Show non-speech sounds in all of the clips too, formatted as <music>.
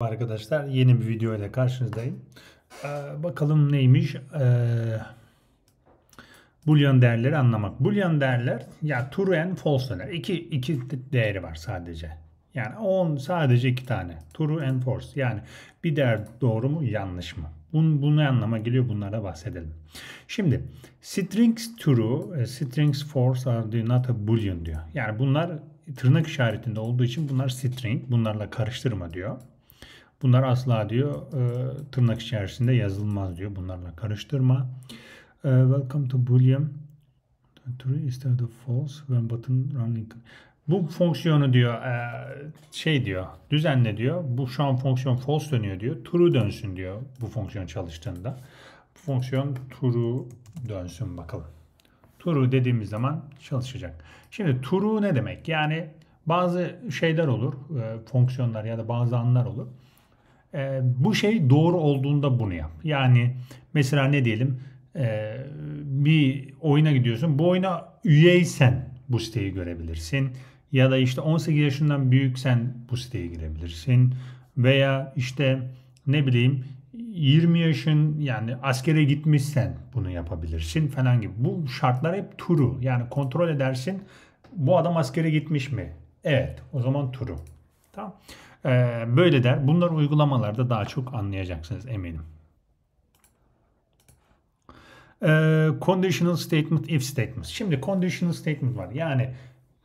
Arkadaşlar yeni bir video ile karşınızdayım. Ee, bakalım neymiş ee, Boolean değerleri anlamak. Boolean değerler yani true and false değerler. İki, iki değeri var sadece. Yani 10 sadece iki tane. True and false. Yani bir değer doğru mu yanlış mı? Bunu, bunu anlama geliyor. Bunlara bahsedelim. Şimdi strings true, e, strings false are do not a boolean diyor. Yani bunlar tırnak işaretinde olduğu için bunlar string. Bunlarla karıştırma diyor. Bunlar asla diyor e, tırnak içerisinde yazılmaz diyor. Bunlarla karıştırma. E, welcome to Boolean. True instead of false when button running. Bu fonksiyonu diyor e, şey diyor düzenle diyor. Bu şu an fonksiyon false dönüyor diyor. True dönsün diyor bu fonksiyon çalıştığında. Bu fonksiyon true dönsün bakalım. True dediğimiz zaman çalışacak. Şimdi true ne demek? Yani bazı şeyler olur, e, fonksiyonlar ya da bazı anlar olur e, bu şey doğru olduğunda bunu yap. Yani mesela ne diyelim e, bir oyuna gidiyorsun. Bu oyuna üyeysen bu siteyi görebilirsin. Ya da işte 18 yaşından büyüksen bu siteye girebilirsin. Veya işte ne bileyim 20 yaşın yani askere gitmişsen bunu yapabilirsin falan gibi. Bu şartlar hep turu. Yani kontrol edersin. Bu adam askere gitmiş mi? Evet. O zaman turu. Tamam. Ee, böyle der. Bunları uygulamalarda daha çok anlayacaksınız eminim. Ee, conditional statement, if statement. Şimdi conditional statement var. Yani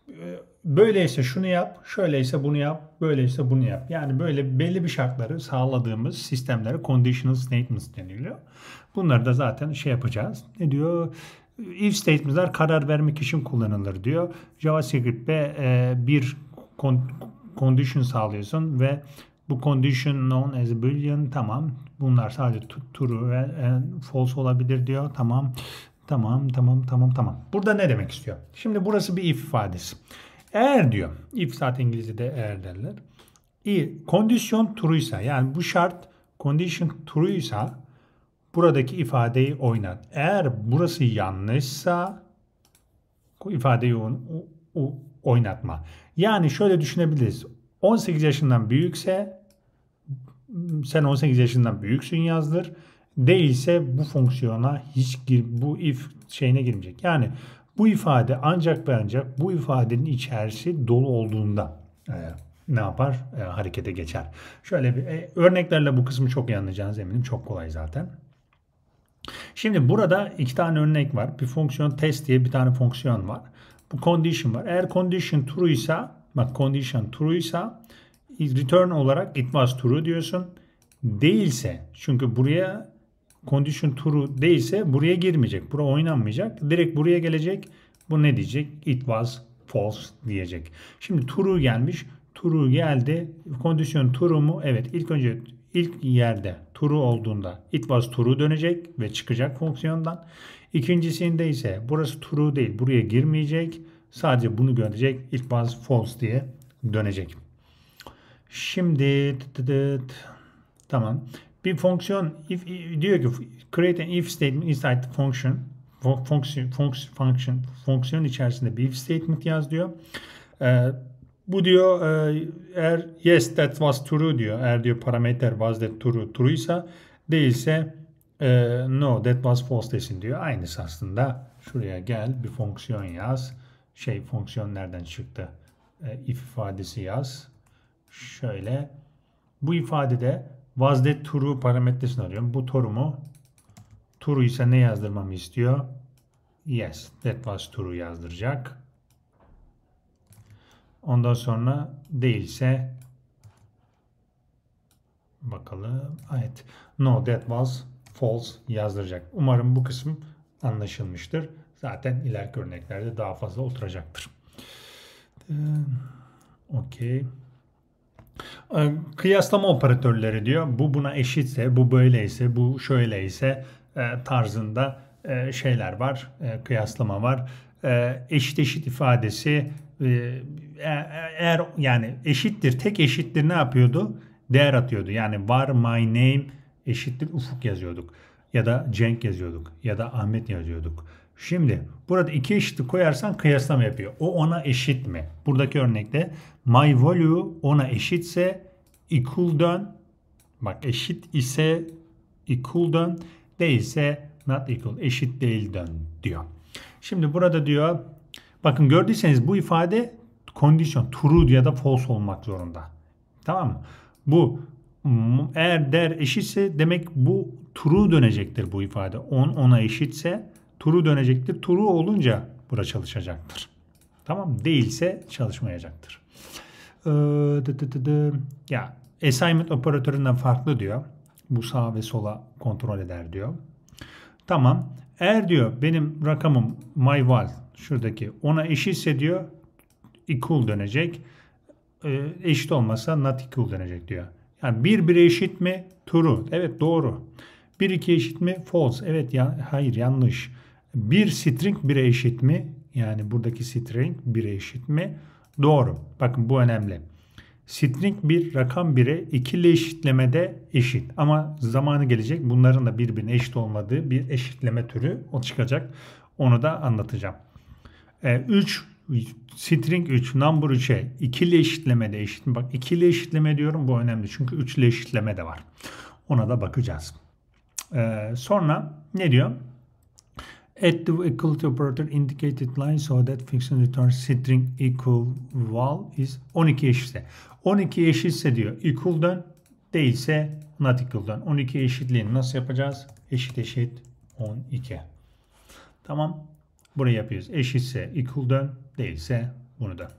e, böyleyse şunu yap, şöyleyse bunu yap, böyleyse bunu yap. Yani böyle belli bir şartları sağladığımız sistemlere conditional statements deniliyor. Bunları da zaten şey yapacağız. Ne diyor? If Statementlar karar vermek için kullanılır diyor. JavaScript'te e, bir condition sağlıyorsun ve bu condition known as a boolean tamam. Bunlar sadece true ve e, false olabilir diyor. Tamam. Tamam, tamam, tamam, tamam. Burada ne demek istiyor? Şimdi burası bir if ifadesi. Eğer diyor. If zaten İngilizce'de eğer derler. İyi. Kondisyon true'ysa yani bu şart condition true'ysa buradaki ifadeyi oynat. Eğer burası yanlışsa ifadeyi o, oynatma. Yani şöyle düşünebiliriz. 18 yaşından büyükse sen 18 yaşından büyüksün yazdır. Değilse bu fonksiyona hiç gir, bu if şeyine girmeyecek. Yani bu ifade ancak ve ancak bu ifadenin içerisi dolu olduğunda e, ne yapar? E, harekete geçer. Şöyle bir e, örneklerle bu kısmı çok iyi anlayacağınız eminim. Çok kolay zaten. Şimdi burada iki tane örnek var. Bir fonksiyon test diye bir tane fonksiyon var bu condition var. Eğer condition true ise bak condition true ise return olarak it was true diyorsun. Değilse çünkü buraya condition true değilse buraya girmeyecek. Bura oynanmayacak. Direkt buraya gelecek. Bu ne diyecek? It was false diyecek. Şimdi true gelmiş. True geldi. Condition true mu? Evet. İlk önce ilk yerde true olduğunda it was true dönecek ve çıkacak fonksiyondan. İkincisinde ise burası true değil. Buraya girmeyecek. Sadece bunu görecek. İlk baz false diye dönecek. Şimdi tamam. Bir fonksiyon if, diyor ki create an if statement inside the function fonksiyon, fonksiyon, fonksiyon içerisinde bir if statement yaz diyor. Ee, bu diyor e, eğer yes that was true diyor. Eğer diyor parameter was that true true ise değilse e, no that was false desin diyor. Aynısı aslında. Şuraya gel bir fonksiyon yaz. Şey fonksiyon nereden çıktı? E, if ifadesi yaz. Şöyle. Bu ifadede was that true parametresini arıyorum. Bu true mu? True ise ne yazdırmamı istiyor? Yes. That was true yazdıracak. Ondan sonra değilse bakalım. Evet. No that was false yazdıracak. Umarım bu kısım anlaşılmıştır. Zaten ileriki örneklerde daha fazla oturacaktır. Ee, okey. Ee, kıyaslama operatörleri diyor. Bu buna eşitse, bu böyleyse, bu şöyleyse e, tarzında e, şeyler var. E, kıyaslama var. Eşit eşit ifadesi eğer yani eşittir, tek eşittir ne yapıyordu? Değer atıyordu. Yani var my name eşittir ufuk yazıyorduk. Ya da Cenk yazıyorduk. Ya da Ahmet yazıyorduk. Şimdi burada iki eşitlik koyarsan kıyaslama yapıyor. O ona eşit mi? Buradaki örnekte my value ona eşitse equal dön. bak eşit ise equal dön değilse not equal eşit değil dön diyor. Şimdi burada diyor bakın gördüyseniz bu ifade condition true ya da false olmak zorunda. Tamam mı? Bu eğer der eşitse demek bu true dönecektir bu ifade. 10 ona eşitse true dönecektir. True olunca bura çalışacaktır. Tamam değilse çalışmayacaktır. Ee, ya assignment operatöründen farklı diyor. Bu sağ ve sola kontrol eder diyor. Tamam. Eğer diyor benim rakamım my val şuradaki ona eşitse diyor equal dönecek. Ee, eşit olmasa not equal dönecek diyor. Yani 1 1'e eşit mi? True. Evet doğru. 1 2 eşit mi? False. Evet ya hayır yanlış. 1 string 1'e eşit mi? Yani buradaki string 1'e eşit mi? Doğru. Bakın bu önemli. String 1 rakam 1'e ikili eşitlemede eşit. Ama zamanı gelecek bunların da birbirine eşit olmadığı bir eşitleme türü çıkacak. Onu da anlatacağım. 3 e, string 3 number 3'e ikili eşitlemede eşit mi? Bak ikili eşitleme diyorum bu önemli çünkü üçlü eşitleme de var. Ona da bakacağız. Ee, sonra ne diyor? Add the equality operator indicated line so that function returns string equal val is 12 eşitse. 12 eşitse diyor equal dön değilse not equal dön. 12 eşitliğini nasıl yapacağız? Eşit eşit 12. Tamam. Bunu yapıyoruz. Eşitse equal dön, değilse bunu da.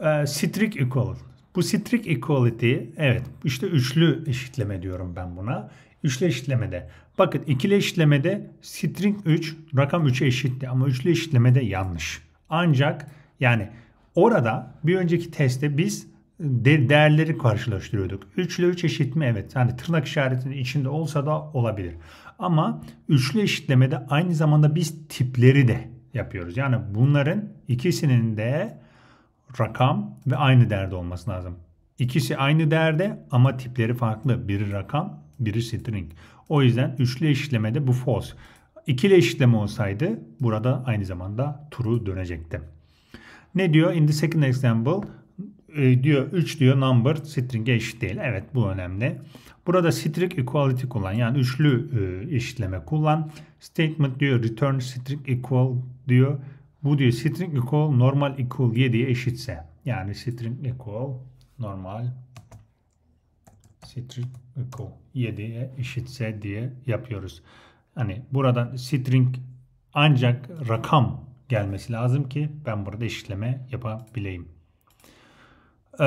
E, ee, strict equal. Bu strict equality evet işte üçlü eşitleme diyorum ben buna. Üçlü eşitlemede. Bakın ikili eşitlemede string 3 rakam 3'e eşitti ama üçlü eşitlemede yanlış. Ancak yani orada bir önceki testte biz de değerleri karşılaştırıyorduk. 3 ile 3 eşit mi? Evet. yani tırnak işaretinin içinde olsa da olabilir. Ama üçlü eşitlemede aynı zamanda biz tipleri de yapıyoruz. Yani bunların ikisinin de rakam ve aynı değerde olması lazım. İkisi aynı değerde ama tipleri farklı. Biri rakam, biri string. O yüzden üçlü eşitlemede bu false. İkili eşitleme olsaydı burada aynı zamanda turu dönecekti. Ne diyor? In the second example e, diyor 3 diyor number string'e eşit değil. Evet bu önemli. Burada strict equality kullan. Yani üçlü e, eşitleme kullan. Statement diyor return strict equal diyor. Bu diyor string equal normal equal 7 eşitse. Yani string equal normal string equal 7 eşitse diye yapıyoruz. Hani buradan string ancak rakam gelmesi lazım ki ben burada eşitleme yapabileyim e,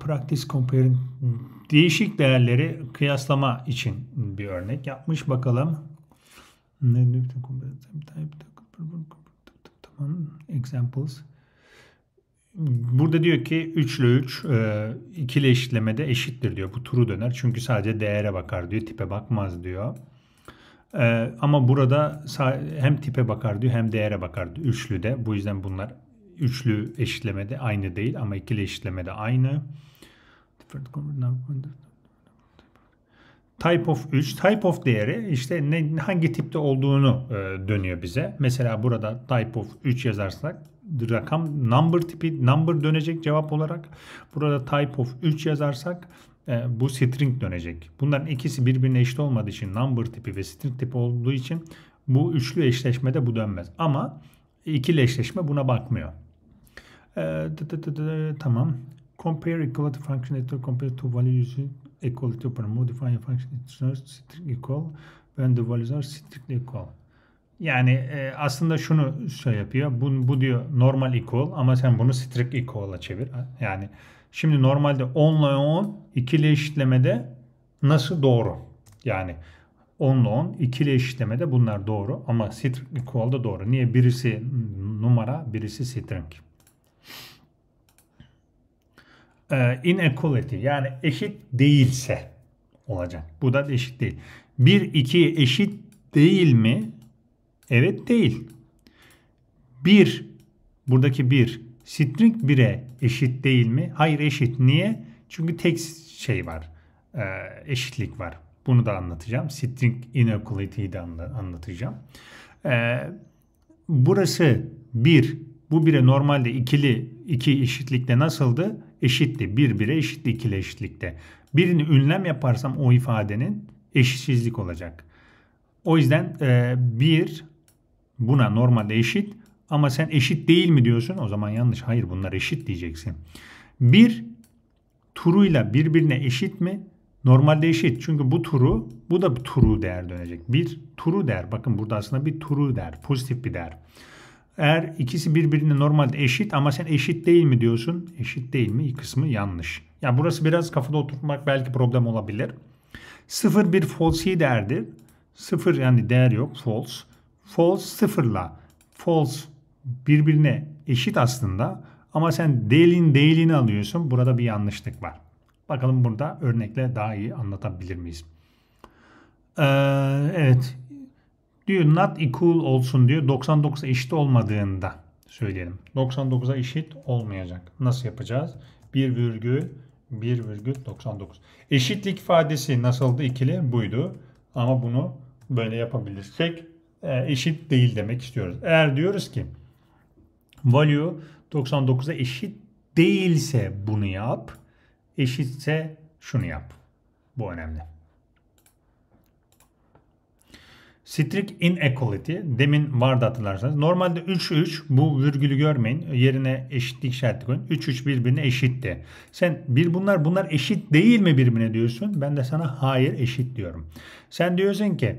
practice compare'in hmm. değişik değerleri kıyaslama için bir örnek yapmış. Bakalım. Examples. Burada diyor ki 3 ile 3 e, ikili eşitlemede eşittir diyor. Bu turu döner. Çünkü sadece değere bakar diyor. Tipe bakmaz diyor. E, ama burada hem tipe bakar diyor hem değere bakar diyor. Üçlü de. Bu yüzden bunlar üçlü eşitlemede aynı değil ama ikili eşitlemede aynı. Type of 3, type of değeri işte ne, hangi tipte olduğunu e, dönüyor bize. Mesela burada type of 3 yazarsak rakam number tipi number dönecek cevap olarak. Burada type of 3 yazarsak e, bu string dönecek. Bunların ikisi birbirine eşit olmadığı için number tipi ve string tipi olduğu için bu üçlü eşleşmede bu dönmez. Ama ikili eşleşme buna bakmıyor. Ee, tamam. Compare equality function equal compare to values using equality operator. Modify a function strictly equal when the values are strictly equal. Yani e, aslında şunu şey yapıyor. Bu, bu diyor normal equal ama sen bunu strict equal'a çevir. Yani şimdi normalde 10 ile 10 ikili eşitlemede nasıl doğru? Yani 10 ile 10 ikili eşitlemede bunlar doğru ama string equal'da doğru. Niye? Birisi numara, birisi string e, inequality yani eşit değilse olacak. Bu da eşit değil. 1, 2 eşit değil mi? Evet değil. 1, buradaki 1 string 1'e eşit değil mi? Hayır eşit. Niye? Çünkü tek şey var. E, eşitlik var. Bunu da anlatacağım. String inequality'yi de anlatacağım. E, burası 1. Bu 1'e normalde ikili 2 eşitlikte nasıldı? Eşitti. 1 1'e eşitti 2 eşitlikte. Birini ünlem yaparsam o ifadenin eşitsizlik olacak. O yüzden e, bir buna normalde eşit ama sen eşit değil mi diyorsun? O zaman yanlış. Hayır bunlar eşit diyeceksin. Bir turuyla birbirine eşit mi? Normalde eşit. Çünkü bu turu, bu da bir turu değer dönecek. Bir turu değer. Bakın burada aslında bir turu değer. Pozitif bir değer. Eğer ikisi birbirine normalde eşit ama sen eşit değil mi diyorsun? Eşit değil mi? İlk kısmı yanlış. Ya yani burası biraz kafada oturtmak belki problem olabilir. 0 bir false değerdir. 0 yani değer yok false. False sıfırla false birbirine eşit aslında ama sen değilin değilini alıyorsun. Burada bir yanlışlık var. Bakalım burada örnekle daha iyi anlatabilir miyiz? Ee, evet diyor not equal olsun diyor. 99 eşit olmadığında söyleyelim. 99'a eşit olmayacak. Nasıl yapacağız? 1 virgül 1 virgül 99. Eşitlik ifadesi nasıldı? ikili buydu. Ama bunu böyle yapabilirsek e, eşit değil demek istiyoruz. Eğer diyoruz ki value 99'a eşit değilse bunu yap. Eşitse şunu yap. Bu önemli. Strict inequality demin vardı hatırlarsanız. Normalde 3-3 bu virgülü görmeyin. Yerine eşitlik işareti koyun. 3-3 birbirine eşitti. Sen bir bunlar bunlar eşit değil mi birbirine diyorsun. Ben de sana hayır eşit diyorum. Sen diyorsun ki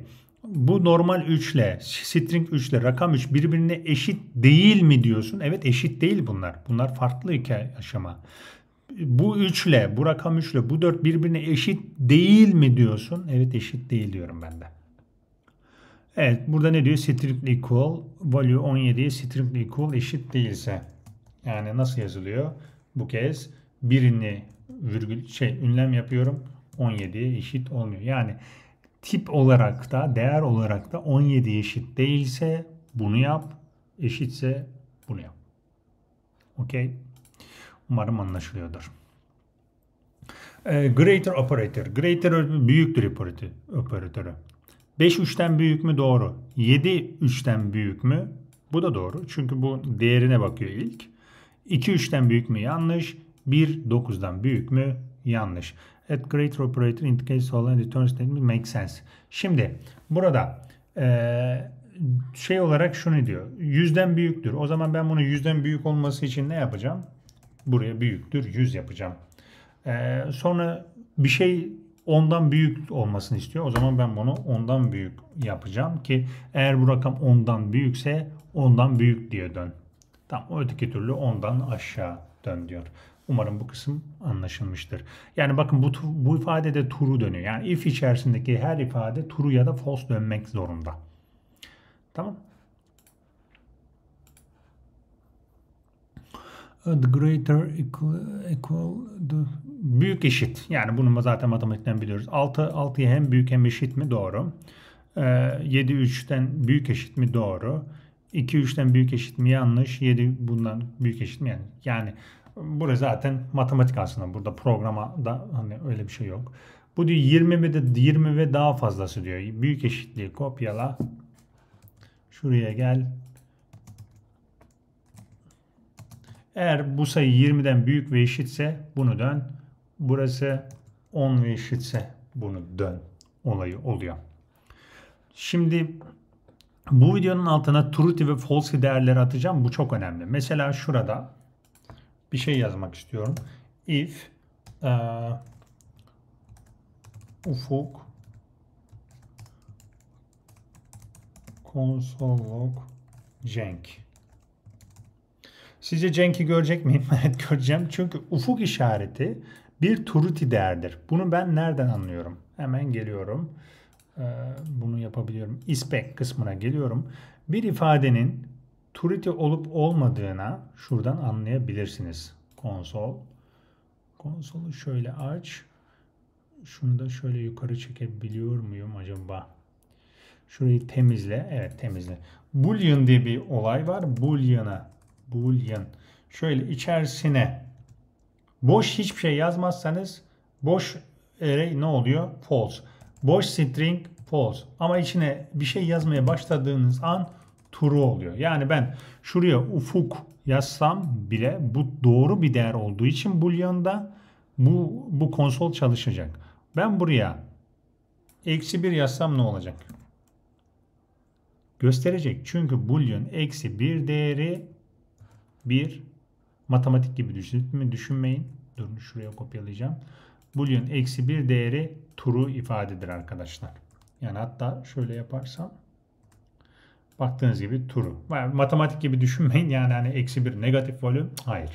bu normal 3 ile string 3 ile rakam 3 birbirine eşit değil mi diyorsun. Evet eşit değil bunlar. Bunlar farklı iki aşama bu 3 ile bu rakam 3 ile bu 4 birbirine eşit değil mi diyorsun? Evet eşit değil diyorum ben de. Evet burada ne diyor? Strictly equal value 17. strictly equal eşit değilse. Yani nasıl yazılıyor? Bu kez birini virgül şey ünlem yapıyorum. 17 eşit olmuyor. Yani tip olarak da değer olarak da 17 eşit değilse bunu yap. Eşitse bunu yap. Okey. Umarım anlaşılıyordur. Ee, greater operator. Greater büyüktür operatörü. 5 3'ten büyük mü? Doğru. 7 3'ten büyük mü? Bu da doğru. Çünkü bu değerine bakıyor ilk. 2 3'ten büyük mü? Yanlış. 1 9'dan büyük mü? Yanlış. At greater operator indicates all return statement makes sense. Şimdi burada şey olarak şunu diyor. Yüzden büyüktür. O zaman ben bunu yüzden büyük olması için ne yapacağım? Buraya büyüktür. Yüz yapacağım. sonra bir şey 10'dan büyük olmasını istiyor. O zaman ben bunu 10'dan büyük yapacağım ki eğer bu rakam 10'dan büyükse 10'dan büyük diye dön. Tamam öteki türlü 10'dan aşağı dön diyor. Umarım bu kısım anlaşılmıştır. Yani bakın bu, bu de turu dönüyor. Yani if içerisindeki her ifade turu ya da false dönmek zorunda. Tamam. the greater equal, equal the büyük eşit. Yani bunu zaten matematikten biliyoruz. 6 6'ya hem büyük hem eşit mi? Doğru. Ee, 7 3'ten büyük eşit mi? Doğru. 2 3'ten büyük eşit mi? Yanlış. 7 bundan büyük eşit mi? Yani yani burada zaten matematik aslında. Burada programa da hani öyle bir şey yok. Bu diyor 20 ve de 20 ve daha fazlası diyor. Büyük eşitliği kopyala. Şuraya gel. Eğer bu sayı 20'den büyük ve eşitse bunu dön. Burası 10 ve eşitse bunu dön olayı oluyor. Şimdi bu videonun altına true ve false değerleri atacağım. Bu çok önemli. Mesela şurada bir şey yazmak istiyorum. If uh, ufuk console log cenk Sizce Cenk'i görecek miyim? <laughs> evet göreceğim. Çünkü ufuk işareti bir turuti değerdir. Bunu ben nereden anlıyorum? Hemen geliyorum. Ee, bunu yapabiliyorum. İspek kısmına geliyorum. Bir ifadenin turiti olup olmadığına şuradan anlayabilirsiniz. Konsol. Konsolu şöyle aç. Şunu da şöyle yukarı çekebiliyor muyum acaba? Şurayı temizle. Evet temizle. Boolean diye bir olay var. Boolean'a Boolean. Şöyle içerisine boş hiçbir şey yazmazsanız boş array ne oluyor? False. Boş string false. Ama içine bir şey yazmaya başladığınız an true oluyor. Yani ben şuraya ufuk yazsam bile bu doğru bir değer olduğu için Boolean'da bu, bu konsol çalışacak. Ben buraya eksi 1 yazsam ne olacak? Gösterecek. Çünkü Boolean eksi 1 değeri 1 matematik gibi düşünme, düşünmeyin. Durun şuraya kopyalayacağım. Boolean eksi 1 değeri true ifadedir arkadaşlar. Yani hatta şöyle yaparsam baktığınız gibi true. matematik gibi düşünmeyin. Yani hani eksi 1 negatif volume Hayır.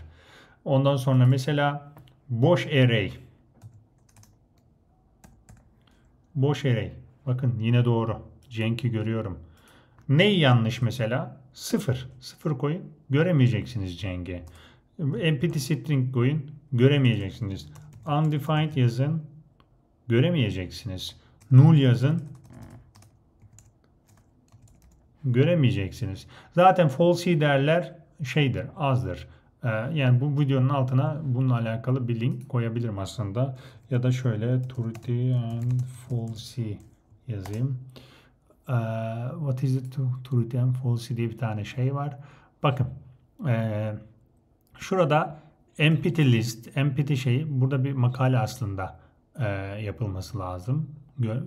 Ondan sonra mesela boş array boş array. Bakın yine doğru. Cenk'i görüyorum. Ne yanlış mesela? Sıfır. Sıfır koyun. Göremeyeceksiniz Cenge. Empty string koyun. Göremeyeceksiniz. Undefined yazın. Göremeyeceksiniz. Null yazın. Göremeyeceksiniz. Zaten false derler şeydir, azdır. Ee, yani bu videonun altına bununla alakalı bir link koyabilirim aslında. Ya da şöyle truth and false yazayım e, What is it to, truth and falsity diye bir tane şey var. Bakın e, şurada empty list, empty şey burada bir makale aslında e, yapılması lazım.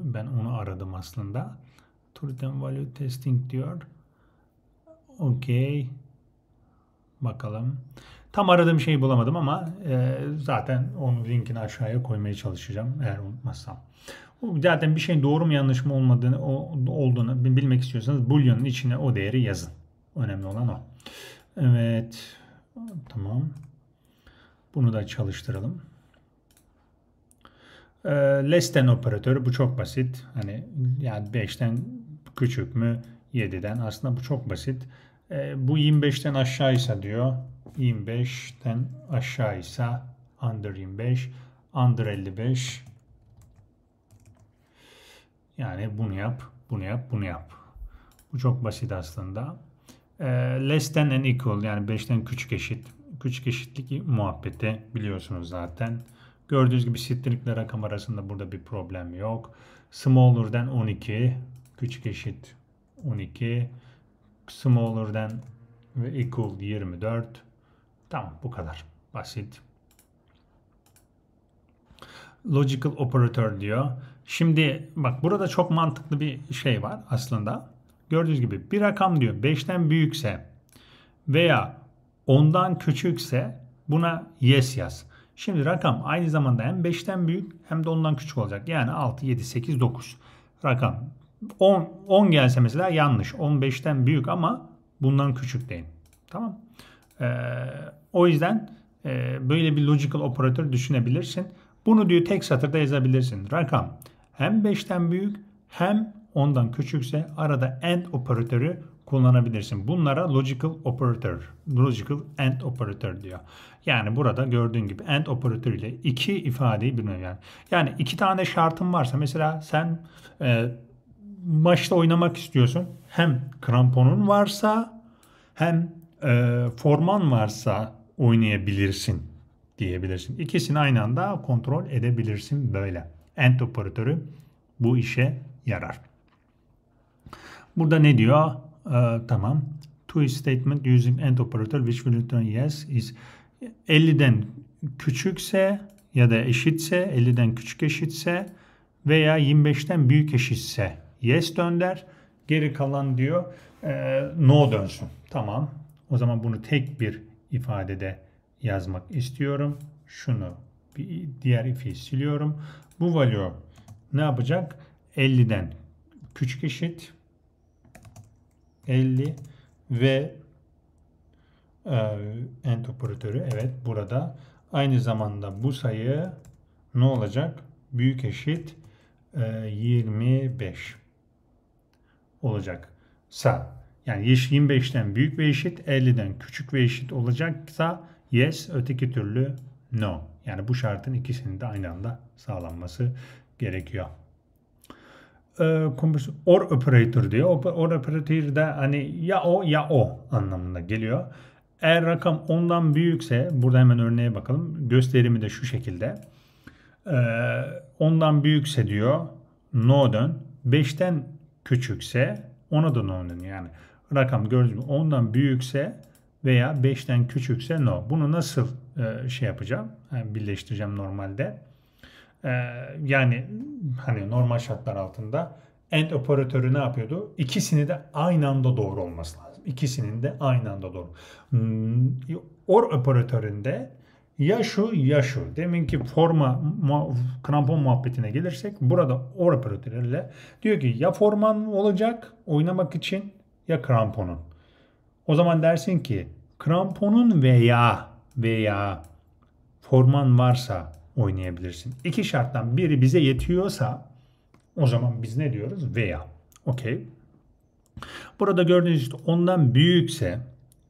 Ben onu aradım aslında. Truth and value testing diyor. Okey. Bakalım. Tam aradığım şeyi bulamadım ama e, zaten onun linkini aşağıya koymaya çalışacağım eğer unutmazsam. Zaten bir şeyin doğru mu yanlış mı olmadığını o, olduğunu bilmek istiyorsanız Boolean'ın içine o değeri yazın. Önemli olan o. Evet. Tamam. Bunu da çalıştıralım. E, less than operatörü bu çok basit. Hani yani 5'ten küçük mü 7'den aslında bu çok basit. E, bu 25'ten aşağıysa diyor. 25'ten aşağıysa under 25, under 55 yani bunu yap, bunu yap, bunu yap. Bu çok basit aslında. Ee, less than and equal yani 5'ten küçük eşit. Küçük eşitlik muhabbeti biliyorsunuz zaten. Gördüğünüz gibi strikle rakam arasında burada bir problem yok. Smaller Smaller'den 12 küçük eşit 12 Smaller smaller'den ve equal 24 tamam bu kadar basit logical operator diyor Şimdi bak burada çok mantıklı bir şey var aslında. Gördüğünüz gibi bir rakam diyor 5'ten büyükse veya 10'dan küçükse buna yes yaz. Şimdi rakam aynı zamanda hem 5'ten büyük hem de 10'dan küçük olacak. Yani 6, 7, 8, 9 rakam. 10, 10 gelse mesela yanlış. 15'ten büyük ama bundan küçük deyin. Tamam. Ee, o yüzden e, böyle bir logical operatör düşünebilirsin. Bunu diyor tek satırda yazabilirsin. Rakam hem 5'ten büyük hem ondan küçükse arada AND operatörü kullanabilirsin. Bunlara logical operator, logical AND operator diyor. Yani burada gördüğün gibi AND operatörü ile iki ifadeyi bilmem yani. Yani iki tane şartın varsa mesela sen e, maçta oynamak istiyorsun. Hem kramponun varsa hem e, forman varsa oynayabilirsin diyebilirsin. İkisini aynı anda kontrol edebilirsin böyle. End operatörü bu işe yarar. Burada ne diyor? Ee, tamam. To statement using end operator which will return yes is 50'den küçükse ya da eşitse 50'den küçük eşitse veya 25'ten büyük eşitse yes dönder. Geri kalan diyor e, no dönsün. Tamam. O zaman bunu tek bir ifadede yazmak istiyorum. Şunu bir diğer ifi siliyorum. Bu value ne yapacak? 50'den küçük eşit 50 ve e, end operatörü evet burada. Aynı zamanda bu sayı ne olacak? Büyük eşit e, 25 olacak. Sa. Yani 25'ten büyük ve eşit, 50'den küçük ve eşit olacaksa yes, öteki türlü no. Yani bu şartın ikisinin de aynı anda sağlanması gerekiyor. Ee, or operator diyor. Or operator de hani ya o ya o anlamında geliyor. Eğer rakam ondan büyükse burada hemen örneğe bakalım. Gösterimi de şu şekilde. Ee, ondan büyükse diyor no dön. 5'ten küçükse ona da no dön. Yani rakam gördüğünüz gibi ondan büyükse veya 5'ten küçükse no. Bunu nasıl e, şey yapacağım. E, birleştireceğim normalde. E, yani hani normal şartlar altında end operatörü ne yapıyordu? İkisini de aynı anda doğru olması lazım. İkisinin de aynı anda doğru. Hmm, or operatöründe ya şu ya şu. Deminki forma krampon muhabbetine gelirsek burada or operatörüyle diyor ki ya forman olacak oynamak için ya kramponun. O zaman dersin ki kramponun veya veya forman varsa oynayabilirsin. İki şarttan biri bize yetiyorsa o zaman biz ne diyoruz? Veya. Okey. Burada gördüğünüz işte ondan büyükse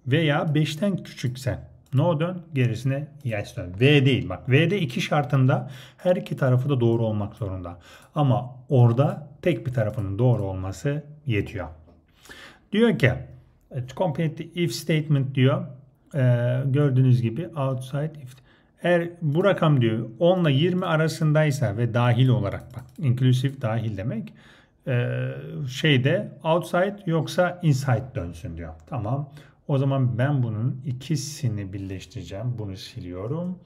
veya 5'ten küçükse, no dön gerisine yes dön. V değil bak V'de iki şartında her iki tarafı da doğru olmak zorunda. Ama orada tek bir tarafının doğru olması yetiyor. Diyor ki complete if statement diyor e, gördüğünüz gibi outside if eğer bu rakam diyor 10 ile 20 arasındaysa ve dahil olarak bak inclusive dahil demek e, ee, şeyde outside yoksa inside dönsün diyor. Tamam o zaman ben bunun ikisini birleştireceğim. Bunu siliyorum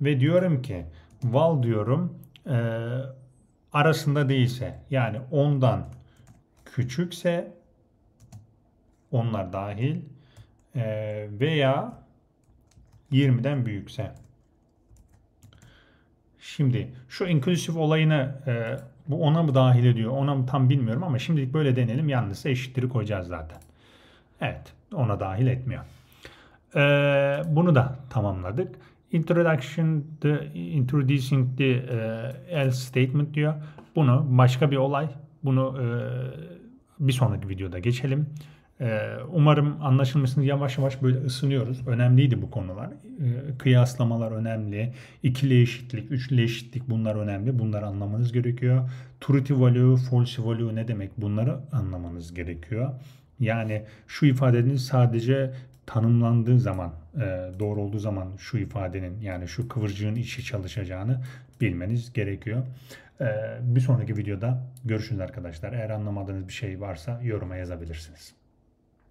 ve diyorum ki val diyorum e, arasında değilse yani 10'dan küçükse onlar dahil ee, veya 20'den büyükse. Şimdi şu inklusif olayını e, bu ona mı dahil ediyor ona mı tam bilmiyorum ama şimdilik böyle deneyelim. Yalnız eşittir koyacağız zaten. Evet ona dahil etmiyor. Ee, bunu da tamamladık. Introduction the introducing the e, else statement diyor. Bunu başka bir olay. Bunu e, bir sonraki videoda geçelim. Ee, umarım anlaşılmışsınız. Yavaş yavaş böyle ısınıyoruz. Önemliydi bu konular. Ee, kıyaslamalar önemli. İkili eşitlik, üçlü eşitlik bunlar önemli. Bunları anlamanız gerekiyor. Truth value, false value ne demek? Bunları anlamanız gerekiyor. Yani şu ifadenin sadece tanımlandığı zaman, e, doğru olduğu zaman şu ifadenin yani şu kıvırcığın işi çalışacağını bilmeniz gerekiyor. Ee, bir sonraki videoda görüşürüz arkadaşlar. Eğer anlamadığınız bir şey varsa yoruma yazabilirsiniz.